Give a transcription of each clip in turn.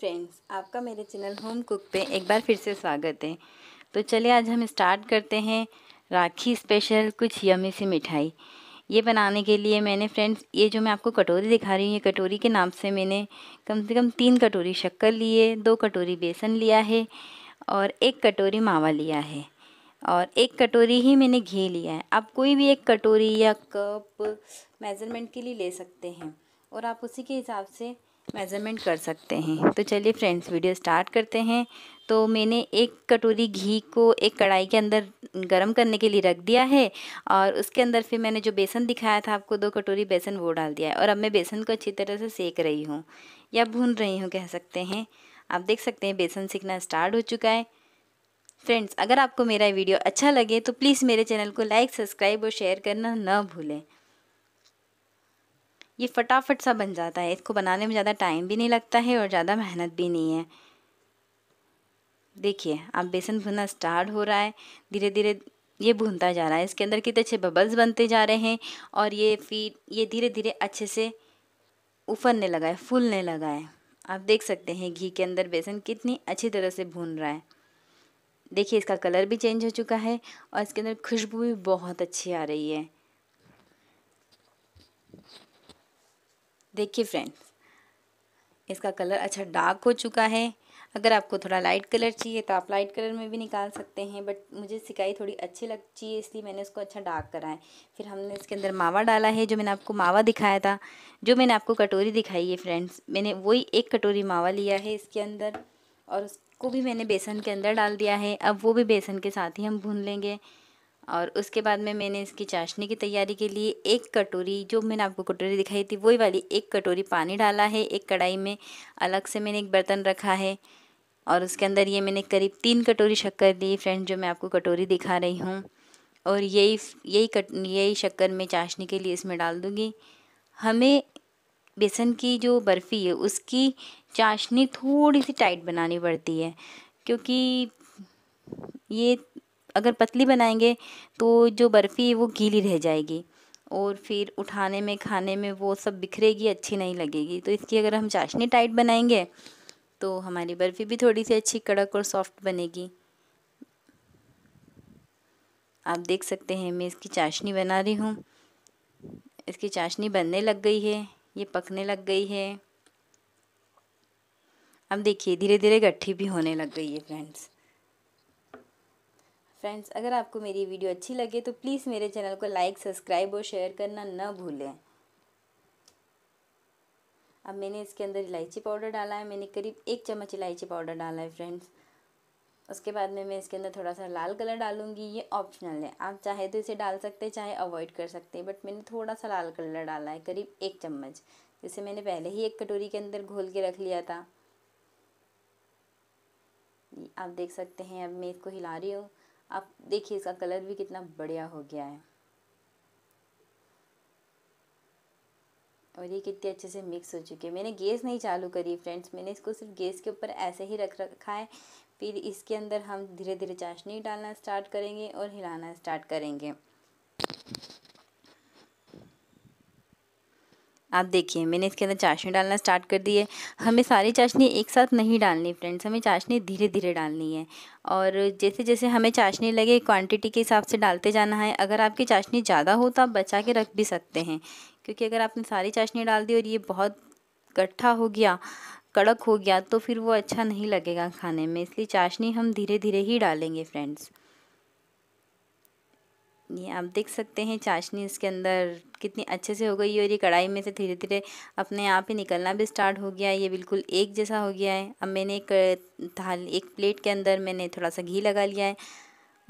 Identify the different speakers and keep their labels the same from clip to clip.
Speaker 1: friends आपका मेरे channel home cook पे एक बार फिर से स्वागत है तो चलिए आज हम स्टार्ट करते हैं राखी स्पेशल कुछ यमी सी मिठाई ये बनाने के लिए मैंने फ्रेंड्स ये जो मैं आपको कटोरी दिखा रही हूँ ये कटोरी के नाम से मैंने कम से कम तीन कटोरी शक्कर ली है दो कटोरी बेसन लिया है और एक कटोरी मावा लिया है और एक कटोरी ही मैंने घी लिया है आप कोई भी एक कटोरी या कप मेज़रमेंट के लिए ले सकते हैं और आप उसी के हिसाब से मेज़रमेंट कर सकते हैं तो चलिए फ्रेंड्स वीडियो स्टार्ट करते हैं तो मैंने एक कटोरी घी को एक कढ़ाई के अंदर गरम करने के लिए रख दिया है और उसके अंदर फिर मैंने जो बेसन दिखाया था आपको दो कटोरी बेसन वो डाल दिया है और अब मैं बेसन को अच्छी तरह से सेक रही हूँ या भून रही हूँ कह सकते हैं आप देख सकते हैं बेसन सीखना स्टार्ट हो चुका है फ्रेंड्स अगर आपको मेरा वीडियो अच्छा लगे तो प्लीज़ मेरे चैनल को लाइक सब्सक्राइब और शेयर करना ना भूलें ये फटाफट सा बन जाता है इसको बनाने में ज़्यादा टाइम भी नहीं लगता है और ज़्यादा मेहनत भी नहीं है देखिए अब बेसन भुनना स्टार्ट हो रहा है धीरे धीरे ये भूनता जा रहा है इसके अंदर कितने अच्छे बबल्स बनते जा रहे हैं और ये फिर ये धीरे धीरे अच्छे से उफरने लगा है फूलने लगा है आप देख सकते हैं घी के अंदर बेसन कितनी अच्छी तरह से भून रहा है देखिए इसका कलर भी चेंज हो चुका है और इसके अंदर खुशबू भी बहुत अच्छी आ रही है देखिए फ्रेंड्स इसका कलर अच्छा डार्क हो चुका है अगर आपको थोड़ा लाइट कलर चाहिए तो आप लाइट कलर में भी निकाल सकते हैं बट मुझे सिकाई थोड़ी अच्छी लग चाहिए इसलिए मैंने इसको अच्छा डार्क करा है फिर हमने इसके अंदर मावा डाला है जो मैंने आपको मावा दिखाया था जो मैंने आपको कटोरी दिखाई है फ्रेंड्स मैंने वही एक कटोरी मावा लिया है इसके अंदर और उसको भी मैंने बेसन के अंदर डाल दिया है अब वो भी बेसन के साथ ही हम भून लेंगे और उसके बाद में मैंने इसकी चाशनी की तैयारी के लिए एक कटोरी जो मैंने आपको कटोरी दिखाई थी वही वाली एक कटोरी पानी डाला है एक कढ़ाई में अलग से मैंने एक बर्तन रखा है और उसके अंदर ये मैंने करीब तीन कटोरी शक्कर ली फ्रेंड जो मैं आपको कटोरी दिखा रही हूँ और यही यही कट यही शक्कर मैं चाशनी के लिए इसमें डाल दूँगी हमें बेसन की जो बर्फ़ी है उसकी चाशनी थोड़ी सी टाइट बनानी पड़ती है क्योंकि ये अगर पतली बनाएंगे तो जो बर्फ़ी है वो गीली रह जाएगी और फिर उठाने में खाने में वो सब बिखरेगी अच्छी नहीं लगेगी तो इसकी अगर हम चाशनी टाइट बनाएंगे तो हमारी बर्फ़ी भी थोड़ी सी अच्छी कड़क और सॉफ्ट बनेगी आप देख सकते हैं मैं इसकी चाशनी बना रही हूँ इसकी चाशनी बनने लग गई है ये पकने लग गई है अब देखिए धीरे धीरे गट्ठी भी होने लग गई है फ्रेंड्स फ्रेंड्स अगर आपको मेरी वीडियो अच्छी लगे तो प्लीज़ मेरे चैनल को लाइक सब्सक्राइब और शेयर करना न भूलें अब मैंने इसके अंदर इलायची पाउडर डाला है मैंने करीब एक चम्मच इलायची पाउडर डाला है फ्रेंड्स उसके बाद में मैं इसके अंदर थोड़ा सा लाल कलर डालूंगी ये ऑप्शनल है आप चाहे तो इसे डाल सकते हैं चाहे अवॉइड कर सकते हैं बट मैंने थोड़ा सा लाल कलर डाला है करीब एक चम्मच जिसे मैंने पहले ही एक कटोरी के अंदर घोल के रख लिया था आप देख सकते हैं अब मैं इसको हिला रही हूँ आप देखिए इसका कलर भी कितना बढ़िया हो गया है और ये कितने अच्छे से मिक्स हो चुके हैं मैंने गैस नहीं चालू करी फ्रेंड्स मैंने इसको सिर्फ गैस के ऊपर ऐसे ही रख रखा है फिर इसके अंदर हम धीरे धीरे चाशनी डालना स्टार्ट करेंगे और हिलाना स्टार्ट करेंगे आप देखिए मैंने इसके अंदर चाशनी डालना स्टार्ट कर दी है हमें सारी चाशनी एक साथ नहीं डालनी फ्रेंड्स हमें चाशनी धीरे धीरे डालनी है और जैसे जैसे हमें चाशनी लगे क्वांटिटी के हिसाब से डालते जाना है अगर आपकी चाशनी ज़्यादा हो तो आप बचा के रख भी सकते हैं क्योंकि अगर आपने सारी चाशनी डाल दी और ये बहुत गट्ठा हो गया कड़क हो गया तो फिर वो अच्छा नहीं लगेगा खाने में इसलिए चाशनी हम धीरे धीरे ही डालेंगे फ्रेंड्स ये आप देख सकते हैं चाशनी इसके अंदर कितनी अच्छे से हो गई और ये कढ़ाई में से धीरे धीरे अपने आप ही निकलना भी स्टार्ट हो गया है ये बिल्कुल एक जैसा हो गया है अब मैंने एक थाल एक प्लेट के अंदर मैंने थोड़ा सा घी लगा लिया है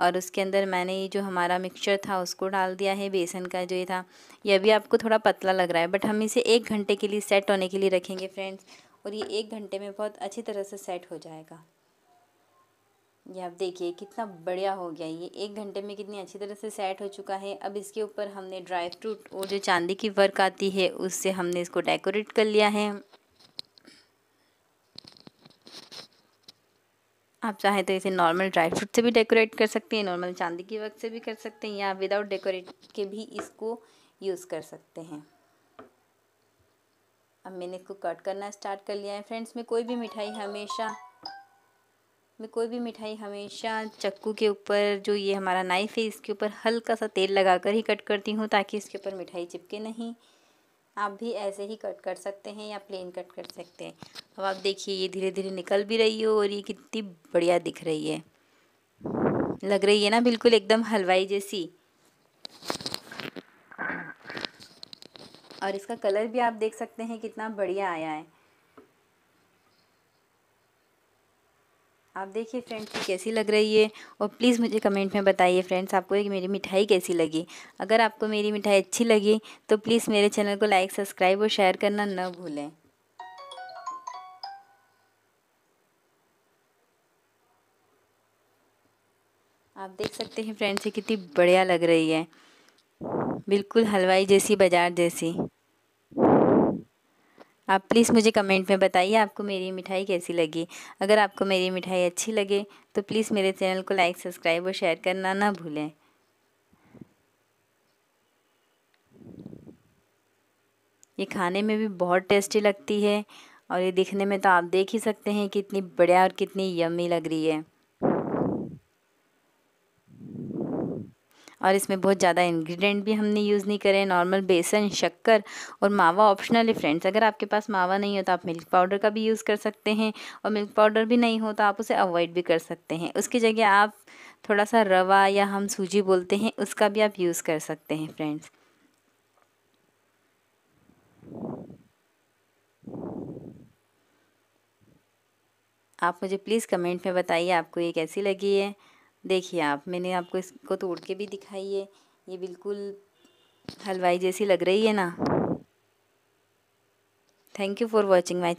Speaker 1: और उसके अंदर मैंने ये जो हमारा मिक्सचर था उसको डाल दिया है बेसन का जो ये था ये अभी आपको थोड़ा पतला लग रहा है बट हम इसे एक घंटे के लिए सेट होने के लिए रखेंगे फ्रेंड्स और ये एक घंटे में बहुत अच्छी तरह से सेट हो जाएगा ये आप देखिए कितना बढ़िया हो गया ये एक घंटे में कितनी अच्छी तरह से सेट हो चुका है अब इसके ऊपर हमने ड्राई फ्रूट और जो चांदी की वर्क आती है उससे हमने इसको डेकोरेट कर लिया है आप चाहे तो इसे नॉर्मल ड्राई फ्रूट से भी डेकोरेट कर सकते हैं नॉर्मल चांदी की वर्क से भी कर सकते हैं या विदाउट डेकोरेट के भी इसको यूज़ कर सकते हैं अब मैंने इसको कट करना स्टार्ट कर लिया है फ्रेंड्स में कोई भी मिठाई हमेशा में कोई भी मिठाई हमेशा चक्कू के ऊपर जो ये हमारा नाइफ़ है इसके ऊपर हल्का सा तेल लगाकर ही कट करती हूँ ताकि इसके ऊपर मिठाई चिपके नहीं आप भी ऐसे ही कट कर सकते हैं या प्लेन कट कर सकते हैं अब आप देखिए ये धीरे धीरे निकल भी रही हो और ये कितनी बढ़िया दिख रही है लग रही है ना बिल्कुल एकदम हलवाई जैसी और इसका कलर भी आप देख सकते हैं कितना बढ़िया आया है आप देखिए फ्रेंड्स कैसी लग रही है और प्लीज़ मुझे कमेंट में बताइए फ्रेंड्स आपको एक मेरी मिठाई कैसी लगी अगर आपको मेरी मिठाई अच्छी लगी तो प्लीज़ मेरे चैनल को लाइक सब्सक्राइब और शेयर करना न भूलें आप देख सकते हैं फ्रेंड्स ये कितनी बढ़िया लग रही है बिल्कुल हलवाई जैसी बाजार जैसी आप प्लीज़ मुझे कमेंट में बताइए आपको मेरी मिठाई कैसी लगी अगर आपको मेरी मिठाई अच्छी लगे तो प्लीज़ मेरे चैनल को लाइक सब्सक्राइब और शेयर करना ना भूलें ये खाने में भी बहुत टेस्टी लगती है और ये दिखने में तो आप देख ही सकते हैं कितनी बढ़िया और कितनी यमी लग रही है और इसमें बहुत ज़्यादा इंग्रेडिएंट भी हमने यूज़ नहीं करे नॉर्मल बेसन शक्कर और मावा ऑप्शनल है फ्रेंड्स अगर आपके पास मावा नहीं हो तो आप मिल्क पाउडर का भी यूज़ कर सकते हैं और मिल्क पाउडर भी नहीं हो तो आप उसे अवॉइड भी कर सकते हैं उसकी जगह आप थोड़ा सा रवा या हम सूजी बोलते हैं उसका भी आप यूज़ कर सकते हैं फ्रेंड्स आप मुझे प्लीज़ कमेंट में बताइए आपको ये कैसी लगी है देखिए आप मैंने आपको इसको तोड़ के भी दिखाई है ये बिल्कुल हलवाई जैसी लग रही है ना thank you for watching my